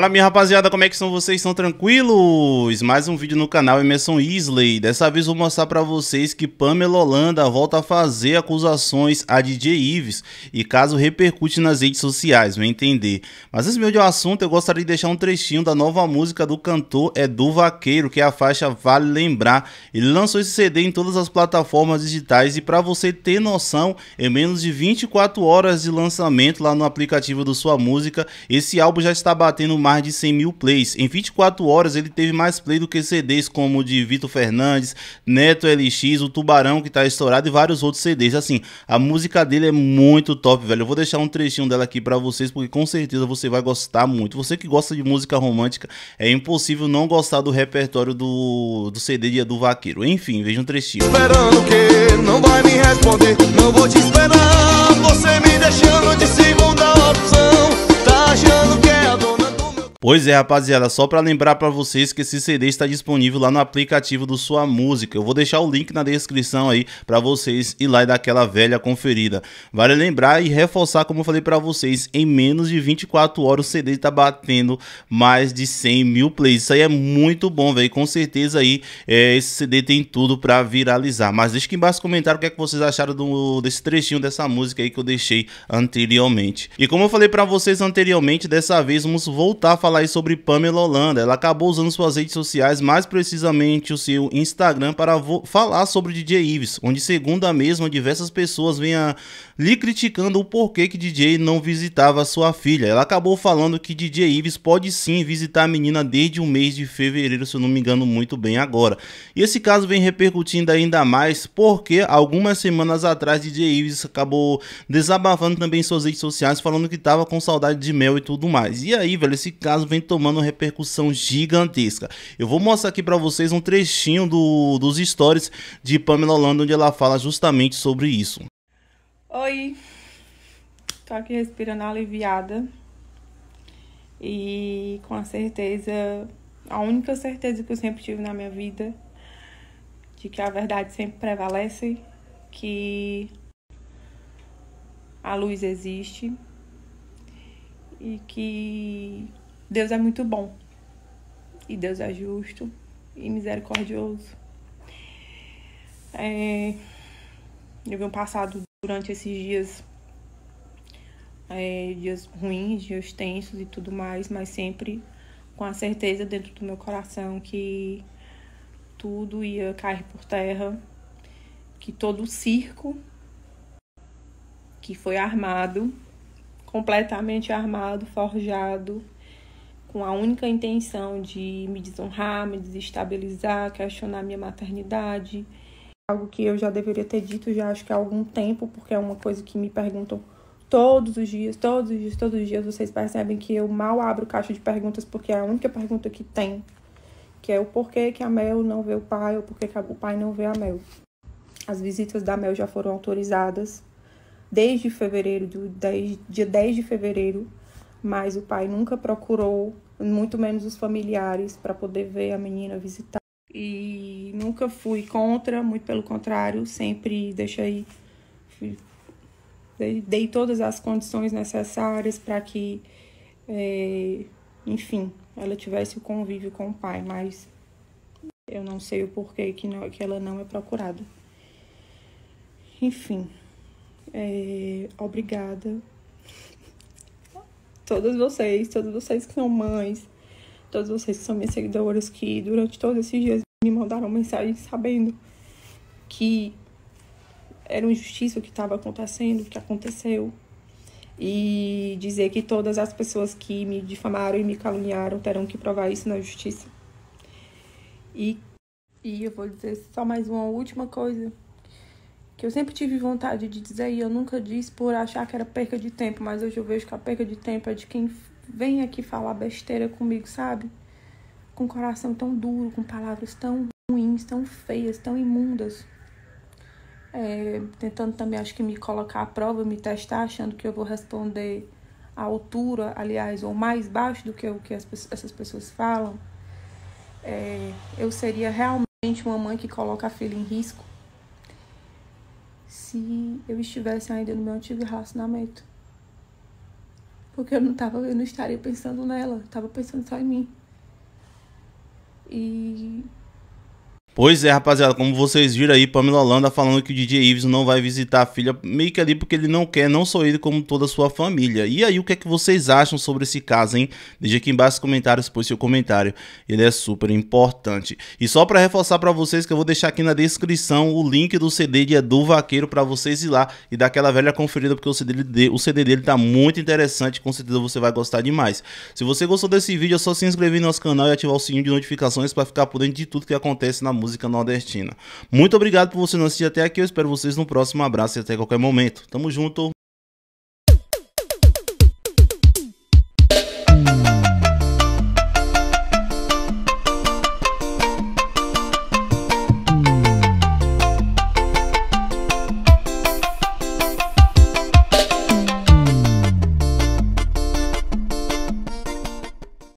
Fala minha rapaziada, como é que são vocês? Estão tranquilos? Mais um vídeo no canal Emerson Isley. Dessa vez vou mostrar para vocês que Pamela Holanda volta a fazer acusações a DJ Ives e caso repercute nas redes sociais, vou entender. Mas antes mesmo de um assunto, eu gostaria de deixar um trechinho da nova música do cantor Edu Vaqueiro, que é a faixa Vale Lembrar. Ele lançou esse CD em todas as plataformas digitais e para você ter noção, em menos de 24 horas de lançamento lá no aplicativo do Sua Música, esse álbum já está batendo mais mais de 100 mil plays. Em 24 horas ele teve mais play do que CDs como o de Vitor Fernandes, Neto LX, o Tubarão que está estourado e vários outros CDs. Assim, a música dele é muito top, velho. Eu vou deixar um trechinho dela aqui para vocês porque com certeza você vai gostar muito. Você que gosta de música romântica, é impossível não gostar do repertório do, do CD do Edu Vaqueiro. Enfim, veja um trechinho. Esperando que não vai me responder, não vou te esperar, você me deixando de Pois é, rapaziada, só para lembrar para vocês que esse CD está disponível lá no aplicativo do Sua Música. Eu vou deixar o link na descrição aí para vocês ir lá e dar aquela velha conferida. Vale lembrar e reforçar, como eu falei para vocês, em menos de 24 horas o CD está batendo mais de 100 mil plays. Isso aí é muito bom, velho. Com certeza aí é, esse CD tem tudo para viralizar. Mas deixa aqui embaixo nos comentário o que, é que vocês acharam do, desse trechinho dessa música aí que eu deixei anteriormente. E como eu falei para vocês anteriormente, dessa vez vamos voltar a falar falar sobre Pamela Holanda. Ela acabou usando suas redes sociais, mais precisamente o seu Instagram, para falar sobre DJ Ives, onde, segundo a mesma, diversas pessoas vinham lhe criticando o porquê que DJ não visitava sua filha. Ela acabou falando que DJ Ives pode sim visitar a menina desde o mês de fevereiro, se eu não me engano muito bem agora. E esse caso vem repercutindo ainda mais porque algumas semanas atrás DJ Ives acabou desabafando também suas redes sociais, falando que estava com saudade de mel e tudo mais. E aí, velho, esse caso caso vem tomando repercussão gigantesca. Eu vou mostrar aqui para vocês um trechinho do, dos stories de Pamela Holanda, onde ela fala justamente sobre isso. Oi, tô aqui respirando aliviada e com a certeza, a única certeza que eu sempre tive na minha vida, de que a verdade sempre prevalece, que a luz existe e que Deus é muito bom. E Deus é justo e misericordioso. É, eu um passado durante esses dias, é, dias ruins, dias tensos e tudo mais, mas sempre com a certeza dentro do meu coração que tudo ia cair por terra, que todo o circo que foi armado, completamente armado, forjado, com a única intenção de me desonrar, me desestabilizar, questionar minha maternidade. Algo que eu já deveria ter dito já acho que há algum tempo, porque é uma coisa que me perguntam todos os dias, todos os dias, todos os dias. Vocês percebem que eu mal abro caixa de perguntas, porque é a única pergunta que tem, que é o porquê que a Mel não vê o pai, ou porquê que o pai não vê a Mel. As visitas da Mel já foram autorizadas desde fevereiro, do 10, dia 10 de fevereiro mas o pai nunca procurou, muito menos os familiares, para poder ver a menina visitar. E nunca fui contra, muito pelo contrário, sempre deixei. Dei todas as condições necessárias para que, é, enfim, ela tivesse o convívio com o pai, mas eu não sei o porquê que, não, que ela não é procurada. Enfim, é, obrigada todas vocês, todas vocês que são mães, todas vocês que são minhas seguidoras, que durante todos esses dias me mandaram mensagem sabendo que era uma injustiça o que estava acontecendo, o que aconteceu. E dizer que todas as pessoas que me difamaram e me caluniaram terão que provar isso na justiça. E, e eu vou dizer só mais uma última coisa que eu sempre tive vontade de dizer e eu nunca disse por achar que era perca de tempo, mas hoje eu vejo que a perca de tempo é de quem vem aqui falar besteira comigo, sabe? Com coração tão duro, com palavras tão ruins, tão feias, tão imundas. É, tentando também, acho que, me colocar à prova, me testar, achando que eu vou responder à altura, aliás, ou mais baixo do que o que as, essas pessoas falam. É, eu seria realmente uma mãe que coloca a filha em risco se eu estivesse ainda no meu antigo relacionamento. Porque eu não tava, eu não estaria pensando nela, eu tava pensando só em mim. E Pois é, rapaziada, como vocês viram aí, Pamela Holanda falando que o DJ Ives não vai visitar a filha, meio que ali porque ele não quer, não só ele, como toda a sua família. E aí, o que é que vocês acham sobre esse caso, hein? Deixa aqui embaixo nos comentários, pois seu comentário, ele é super importante. E só para reforçar para vocês que eu vou deixar aqui na descrição o link do CD de Edu Vaqueiro para vocês ir lá e dar aquela velha conferida, porque o CD, dele, o CD dele tá muito interessante, com certeza você vai gostar demais. Se você gostou desse vídeo, é só se inscrever no nosso canal e ativar o sininho de notificações para ficar por dentro de tudo que acontece na música música nordestina. Muito obrigado por você não assistir até aqui. Eu espero vocês no próximo abraço e até qualquer momento. Tamo junto.